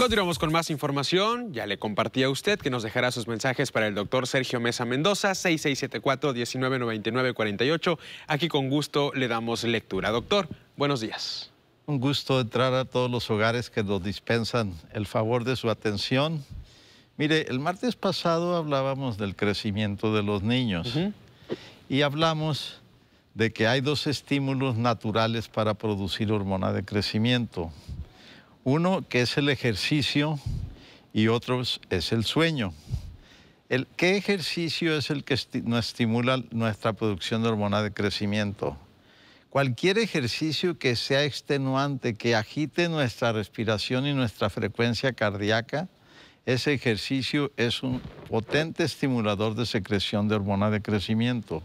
Continuamos con más información. Ya le compartí a usted que nos dejará sus mensajes para el doctor Sergio Mesa Mendoza, 6674-199948. Aquí con gusto le damos lectura. Doctor, buenos días. Un gusto entrar a todos los hogares que nos dispensan el favor de su atención. Mire, el martes pasado hablábamos del crecimiento de los niños y hablamos de que hay dos estímulos naturales para producir hormona de crecimiento. Uno que es el ejercicio y otro es el sueño. El, ¿Qué ejercicio es el que nos estimula nuestra producción de hormona de crecimiento? Cualquier ejercicio que sea extenuante, que agite nuestra respiración y nuestra frecuencia cardíaca, ese ejercicio es un potente estimulador de secreción de hormona de crecimiento.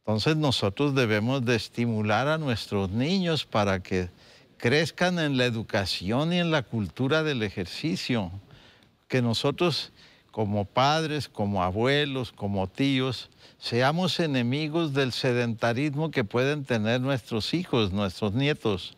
Entonces nosotros debemos de estimular a nuestros niños para que crezcan en la educación y en la cultura del ejercicio, que nosotros como padres, como abuelos, como tíos, seamos enemigos del sedentarismo que pueden tener nuestros hijos, nuestros nietos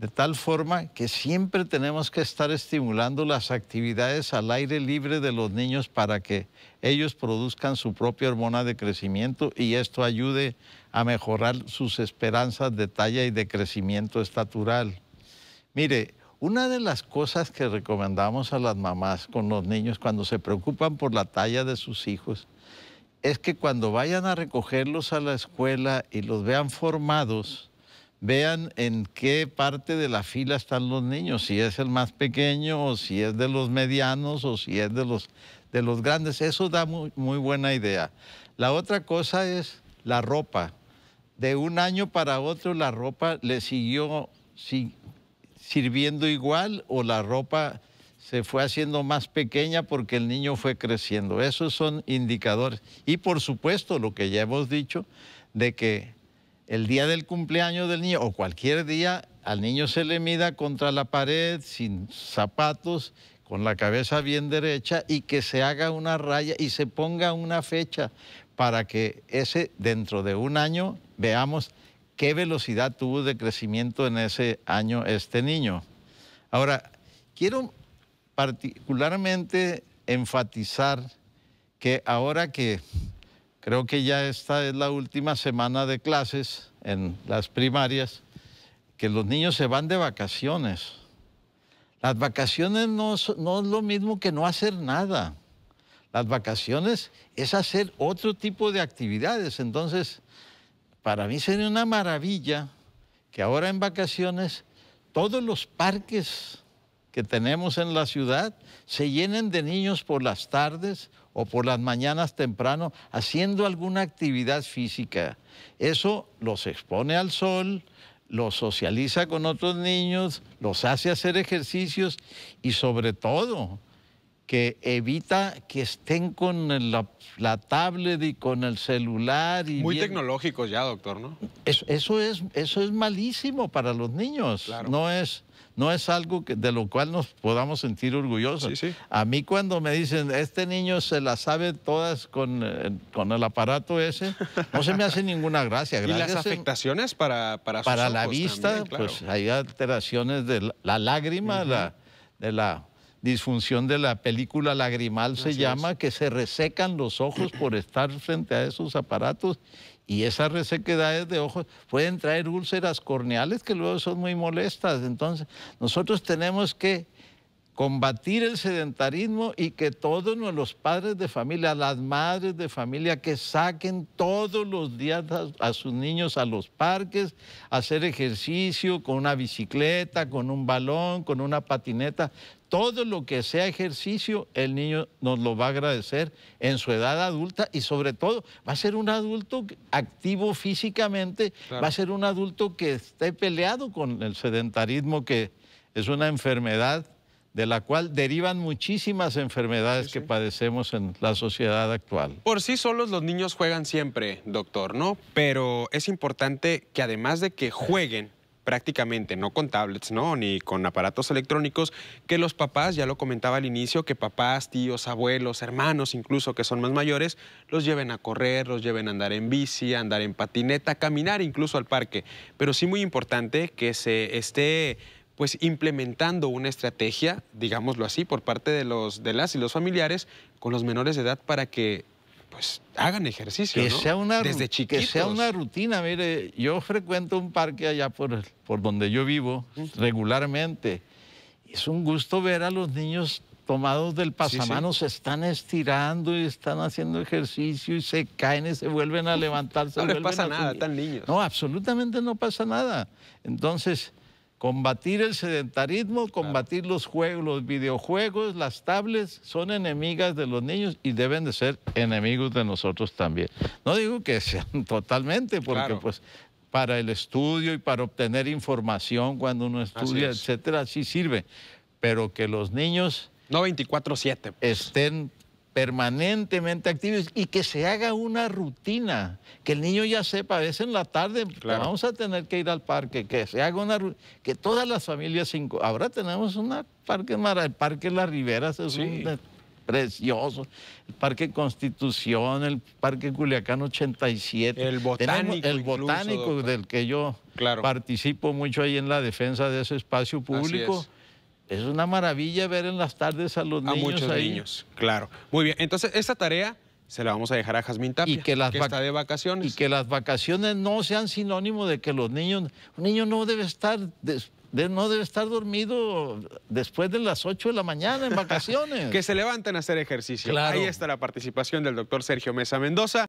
de tal forma que siempre tenemos que estar estimulando las actividades al aire libre de los niños para que ellos produzcan su propia hormona de crecimiento y esto ayude a mejorar sus esperanzas de talla y de crecimiento estatural. Mire, una de las cosas que recomendamos a las mamás con los niños cuando se preocupan por la talla de sus hijos es que cuando vayan a recogerlos a la escuela y los vean formados, vean en qué parte de la fila están los niños, si es el más pequeño o si es de los medianos o si es de los, de los grandes. Eso da muy, buena idea. La otra cosa es la ropa. De un año para otro la ropa le siguió sirviendo igual o la ropa se fue haciendo más pequeña porque el niño fue creciendo. Esos son indicadores. Y por supuesto lo que ya hemos dicho de que el día del cumpleaños del niño o cualquier día, al niño se le mida contra la pared, sin zapatos, con la cabeza bien derecha y que se haga una raya y se ponga una fecha para que ese, dentro de un año, veamos qué velocidad tuvo de crecimiento en ese año este niño. Ahora, quiero particularmente enfatizar que ahora que Creo que ya esta es la última semana de clases en las primarias, que los niños se van de vacaciones. Las vacaciones no, es lo mismo que no hacer nada. Las vacaciones es hacer otro tipo de actividades. Entonces, para mí sería una maravilla que ahora en vacaciones todos los parques que tenemos en la ciudad se llenen de niños por las tardes o por las mañanas temprano haciendo alguna actividad física. Eso los expone al sol, los socializa con otros niños, los hace hacer ejercicios y sobre todo que evita que estén con la, tablet y con el celular. Muy tecnológicos ya, doctor, ¿no? Eso, es, eso es malísimo para los niños. No es no es algo que, de lo cual nos podamos sentir orgullosos. A mí cuando me dicen, este niño se la sabe todas con, eh, el aparato ese, no se me hace ninguna gracia. ¿Y las afectaciones para, para, para la vista? Pues hay alteraciones de la, lágrima, de la disfunción de la película lagrimal se llama, que se resecan los ojos por estar frente a esos aparatos y esas resequedades de ojos pueden traer úlceras corneales que luego son muy molestas. Entonces, nosotros tenemos que combatir el sedentarismo y que todos los padres de familia, las madres de familia, que saquen todos los días a, sus niños a los parques, hacer ejercicio con una bicicleta, con un balón, con una patineta. Todo lo que sea ejercicio, el niño nos lo va a agradecer en su edad adulta y sobre todo va a ser un adulto activo físicamente, va a ser un adulto que esté peleado con el sedentarismo, que es una enfermedad de la cual derivan muchísimas enfermedades que padecemos en la sociedad actual. Por sí solos los niños juegan siempre, doctor, ¿no? Pero es importante que además de que jueguen, prácticamente, no con tablets, ¿no? Ni con aparatos electrónicos, que los papás, ya lo comentaba al inicio, que papás, tíos, abuelos, hermanos, incluso que son más mayores, los lleven a correr, los lleven a andar en bici, a andar en patineta, a caminar incluso al parque. Pero sí muy importante que se esté pues implementando una estrategia, digámoslo así, por parte de, los, de las y los familiares con los menores de edad para que pues hagan ejercicio. sea una, Desde chiquitos. Que sea una rutina. Mire, yo frecuento un parque allá por, por donde yo vivo regularmente. Es un gusto ver a los niños tomados del pasamanos se están estirando y están haciendo ejercicio y se caen y se vuelven a levantarse. no les pasa nada, están niños. No, absolutamente no pasa nada. Entonces, Combatir el sedentarismo, combatir los juegos, los videojuegos, las tablets son enemigas de los niños y deben de ser enemigos de nosotros también. No digo que sean totalmente, porque pues para el estudio y para obtener información cuando uno estudia, etcétera, sí sirve. Pero que los niños no 24-7. Pues. Estén permanentemente activos y que se haga una rutina, que el niño ya sepa, a veces en la tarde vamos a tener que ir al parque, que se haga una que todas las familias ahora tenemos un parque el parque Las Riberas es un eh, precioso, el parque Constitución, el parque Culiacán 87, el botánico, el botánico del que yo participo mucho ahí en la defensa de ese espacio público. Es una maravilla ver en las tardes a los niños. A muchos niños, claro. Muy bien, entonces esta tarea se la vamos a dejar a Jazmín Tapia, y que, está de vacaciones. Y que las vacaciones no sean sinónimo de que los niños... Un niño no debe estar no debe estar dormido después de las 8 de la mañana en vacaciones. que se levanten a hacer ejercicio. Ahí está la participación del doctor Sergio Mesa Mendoza.